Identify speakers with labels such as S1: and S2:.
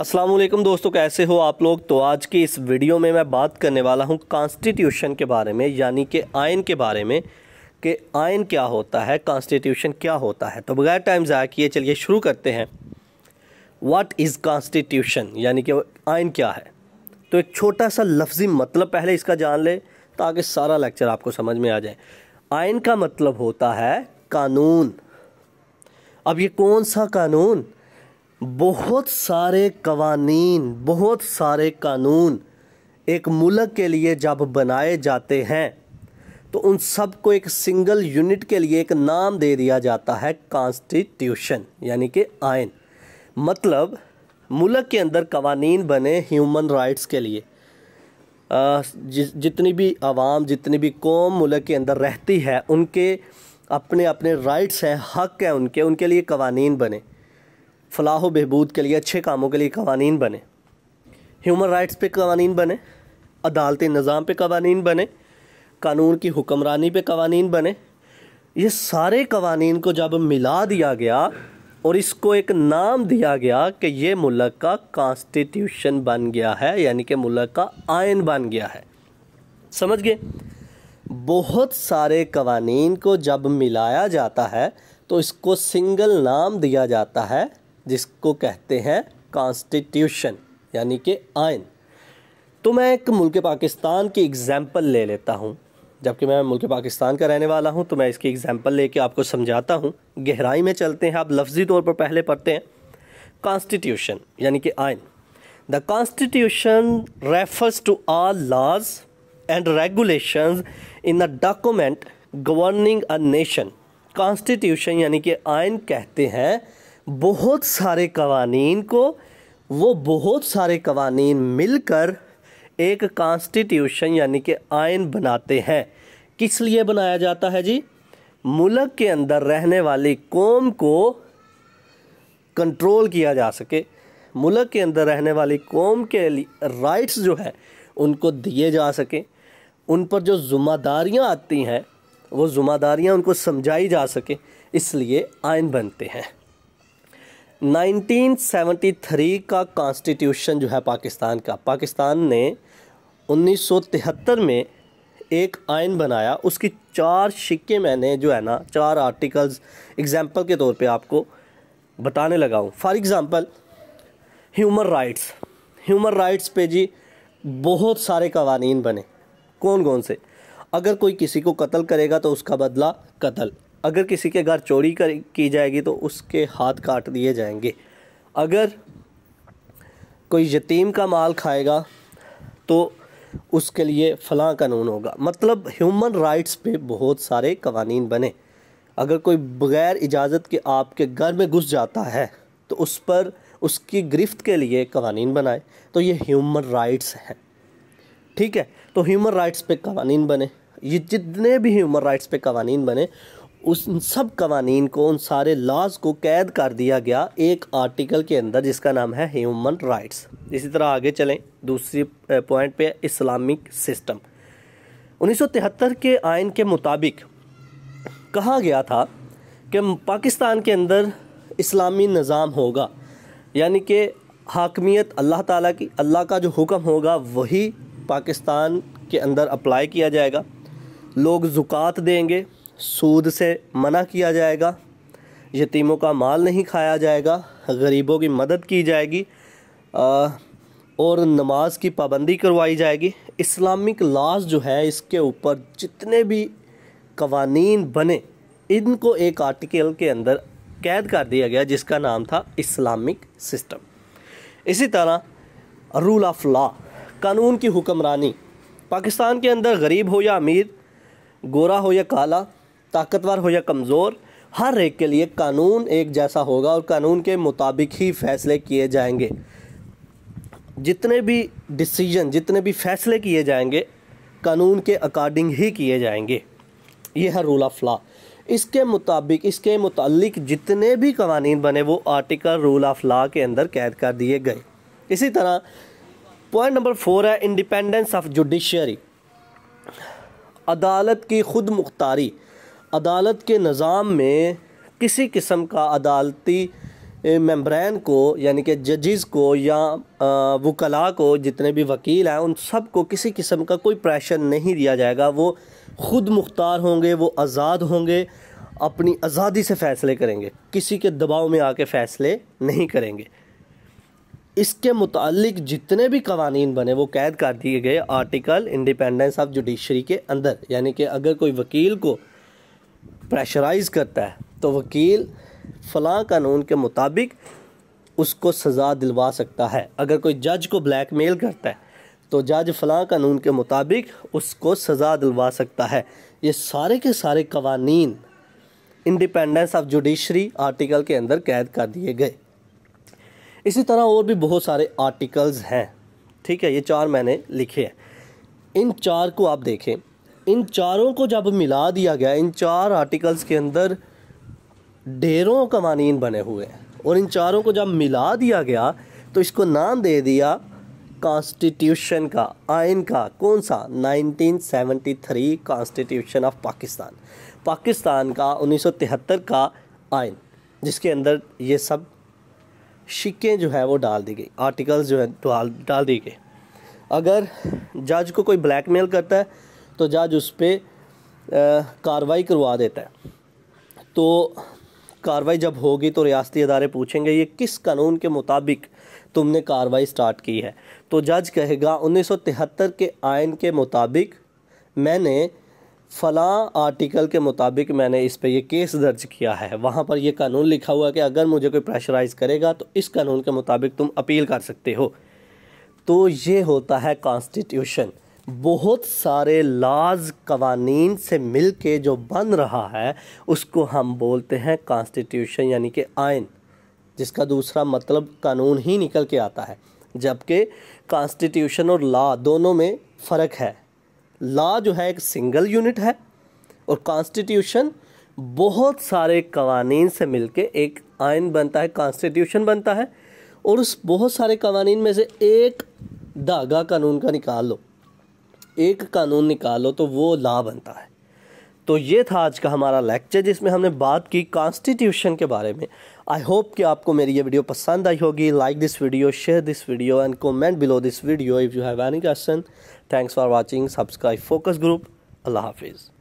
S1: असलम दोस्तों कैसे हो आप लोग तो आज की इस वीडियो में मैं बात करने वाला हूँ कॉन्स्टिट्यूशन के बारे में यानी कि आयन के बारे में कि आयन क्या होता है कॉन्स्टिट्यूशन क्या होता है तो बगैर टाइम ज़ाया किए चलिए शुरू करते हैं वाट इज़ कॉन्स्टिट्यूशन यानी कि आयन क्या है तो एक छोटा सा लफ्ज़ी मतलब पहले इसका जान ले ताकि सारा लेक्चर आपको समझ में आ जाए आयन का मतलब होता है कानून अब ये कौन सा कानून बहुत सारे कवानीन बहुत सारे कानून एक मुल्क के लिए जब बनाए जाते हैं तो उन सब को एक सिंगल यूनिट के लिए एक नाम दे दिया जाता है कॉन्स्टिट्यूशन यानी कि आयन मतलब मुल्क के अंदर कवानीन बने ह्यूमन राइट्स के लिए जितनी भी आवाम जितनी भी कौम मुल्क के अंदर रहती है उनके अपने अपने राइट्स हैं हक हैं उनके उनके लिए कवानीन बने फलाह बहबूद के लिए अच्छे कामों के लिए कवानी बने ह्यूमन राइट्स पे कवानी बने अदालती निज़ाम पे कवानी बने कानून की हुक्मरानी पे कवानी बने ये सारे कवानीन को जब मिला दिया गया और इसको एक नाम दिया गया कि ये मुल्क का कॉन्स्टिट्यूशन बन गया है यानी कि मुल्क का आयन बन गया है समझ गए बहुत सारे कवानीन को जब मिलाया जाता है तो इसको सिंगल नाम दिया जाता है जिसको कहते हैं कॉन्स्टिट्यूशन यानी कि आयन तो मैं एक मुल्क पाकिस्तान की एग्ज़ाम्पल ले लेता हूँ जबकि मैं मुल्क पाकिस्तान का रहने वाला हूँ तो मैं इसकी एग्ज़ाम्पल लेके आपको समझाता हूँ गहराई में चलते हैं आप लफ्ज़ी तौर पर पहले पढ़ते हैं कॉन्स्टिट्यूशन यानी कि आयन the constitution refers to all laws and regulation in a document governing a nation constitution यानी कि आयन कहते हैं बहुत सारे कवानीन को वो बहुत सारे कवानीन मिलकर एक कॉन्स्टिट्यूशन यानी कि आयन बनाते हैं किस लिए बनाया जाता है जी मुल्क के अंदर रहने वाली कौम को कंट्रोल किया जा सके मुल्क के अंदर रहने वाली कौम के राइट्स जो है उनको दिए जा सके उन पर जो जुम्मेदारियां आती हैं वो जुम्मेदारियां उनको समझाई जा सके इसलिए आयन बनते हैं 1973 का कॉन्स्टिट्यूशन जो है पाकिस्तान का पाकिस्तान ने 1973 में एक आयन बनाया उसकी चार शिक्के मैंने जो है ना चार आर्टिकल्स एग्जांपल के तौर पे आपको बताने लगा हूँ for example human rights human rights पे जी बहुत सारे कवानीन बने कौन कौन से अगर कोई किसी को कत्ल करेगा तो उसका बदला कत्ल अगर किसी के घर चोरी कर की जाएगी तो उसके हाथ काट दिए जाएंगे अगर कोई यतीम का माल खाएगा तो उसके लिए फ़लाँ कानून होगा मतलब ह्यूमन राइट्स पे बहुत सारे कवानीन बने अगर कोई बग़ैर इजाज़त के आपके घर में घुस जाता है तो उस पर उसकी गिरफ्त के लिए कवानीन बनाए तो ये ह्यूमन राइट्स हैं ठीक है तो ह्यूमन राइट्स पे कवानीन बने ये जितने भी ह्यूमन राइट्स पे कवानीन बने उस सब कवानीन को उन सारे लॉज को कैद कर दिया गया एक आर्टिकल के अंदर जिसका नाम है ह्यूमन राइट्स इसी तरह आगे चलें दूसरी पॉइंट पे इस्लामिक सिस्टम 1973 के आयन के मुताबिक कहा गया था कि पाकिस्तान के अंदर इस्लामी निज़ाम होगा यानी कि हाकमियत अल्लाह ताला की अल्लाह का जो हुक्म होगा वही पाकिस्तान के अंदर अप्लाई किया जाएगा लोग ज़ुकात देंगे सूद से मना किया जाएगा यतीमों का माल नहीं खाया जाएगा गरीबों की मदद की जाएगी आ, और नमाज की पाबंदी करवाई जाएगी इस्लामिक लाज जो है इसके ऊपर जितने भी कवानीन बने इनको एक आर्टिकल के अंदर कैद कर दिया गया जिसका नाम था इस्लामिक सिस्टम इसी तरह रूल ऑफ लॉ कानून की हुक्मरानी पाकिस्तान के अंदर गरीब हो या अमीर गोरा हो या काला ताकतवर हो या कमज़ोर हर एक के लिए कानून एक जैसा होगा और कानून के मुताबिक ही फैसले किए जाएंगे जितने भी डिसीजन जितने भी फैसले किए जाएंगे कानून के अकॉर्डिंग ही किए जाएंगे यह है रूल ऑफ लॉ इसके मुताबिक इसके मुतलक जितने भी कवानीन बने वो आर्टिकल रूल ऑफ लॉ के अंदर कैद कर दिए गए इसी तरह पॉइंट नंबर फोर है इंडिपेंडेंस ऑफ जुडिशरी अदालत की खुद मुख्तारी अदालत के निज़ाम में किसी किस्म का अदालती मेम्ब्रेन को यानी कि जजेस को या वकला को जितने भी वकील हैं उन सब को किसी किस्म का कोई प्रेशर नहीं दिया जाएगा वो ख़ुद मुख्तार होंगे वो आज़ाद होंगे अपनी आज़ादी से फ़ैसले करेंगे किसी के दबाव में आके फ़ैसले नहीं करेंगे इसके मुतालिक जितने भी कवानीन बने वो कैद कर दिए गए आर्टिकल इंडिपेंडेंस ऑफ जुडिशरी के अंदर यानी कि अगर कोई वकील को प्रेशराइज करता है तो वकील फ़लाँ कानून के मुताबिक उसको सज़ा दिलवा सकता है अगर कोई जज को ब्लैक मेल करता है तो जज फ़लाँ कानून के मुताबिक उसको सज़ा दिलवा सकता है ये सारे के सारे कवानीन इंडिपेंडेंस ऑफ जुडिशरी आर्टिकल के अंदर कैद कर दिए गए इसी तरह और भी बहुत सारे आर्टिकल्स हैं ठीक है ये चार मैंने लिखे हैं इन चार को आप देखें इन चारों को जब मिला दिया गया इन चार आर्टिकल्स के अंदर ढेरों कवानीन बने हुए हैं और इन चारों को जब मिला दिया गया तो इसको नाम दे दिया कॉन्स्टिट्यूशन का आयन का कौन सा 1973 कॉन्स्टिट्यूशन ऑफ पाकिस्तान पाकिस्तान का 1973 का आयन जिसके अंदर ये सब शिक्के जो है वो डाल दी गई आर्टिकल्स जो है डाल डाल दी गई अगर जज को कोई ब्लैकमेल करता है तो जज उस पर कार्रवाई करवा देता है तो कार्रवाई जब होगी तो रियासती अदारे पूछेंगे ये किस कानून के मुताबिक तुमने कार्रवाई स्टार्ट की है तो जज कहेगा 1973 के आयन के मुताबिक मैंने फ़ला आर्टिकल के मुताबिक मैंने इस पर यह केस दर्ज किया है वहाँ पर यह कानून लिखा हुआ है कि अगर मुझे कोई प्रेशराइज़ करेगा तो इस कानून के मुताबिक तुम अपील कर सकते हो तो ये होता है कॉन्स्टिट्यूशन बहुत सारे लाज कवानीन से मिल के जो बन रहा है उसको हम बोलते हैं कॉन्स्टिट्यूशन यानी कि आयन जिसका दूसरा मतलब कानून ही निकल के आता है जबकि कॉन्स्टिट्यूशन और लॉ दोनों में फ़र्क है लॉ जो है एक सिंगल यूनिट है और कॉन्स्टिट्यूशन बहुत सारे कवानीन से मिलके एक आयन बनता है कॉन्स्टिट्यूशन बनता है और उस बहुत सारे कवानीन में से एक धागा कानून का निकाल लो एक कानून निकालो तो वो ला बनता है तो ये था आज का हमारा लेक्चर जिसमें हमने बात की कॉन्स्टिट्यूशन के बारे में आई होप कि आपको मेरी ये वीडियो पसंद आई होगी like this video share this video and comment below this video if you have any question thanks for watching subscribe focus group अल्लाह हाफिज़